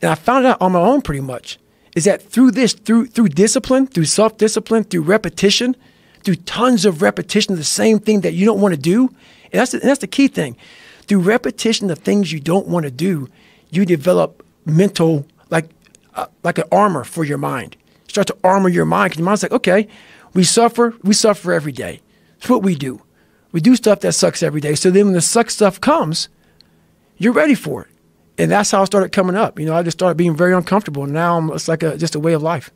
And I found out on my own pretty much is that through this, through through discipline, through self-discipline, through repetition, through tons of repetition of the same thing that you don't want to do, and that's the, and that's the key thing. Through repetition of things you don't want to do, you develop mental like uh, like an armor for your mind. You start to armor your mind because your mind's like, okay, we suffer, we suffer every day. It's what we do. We do stuff that sucks every day. So then when the suck stuff comes, you're ready for it and that's how I started coming up. You know, I just started being very uncomfortable. Now it's like a, just a way of life.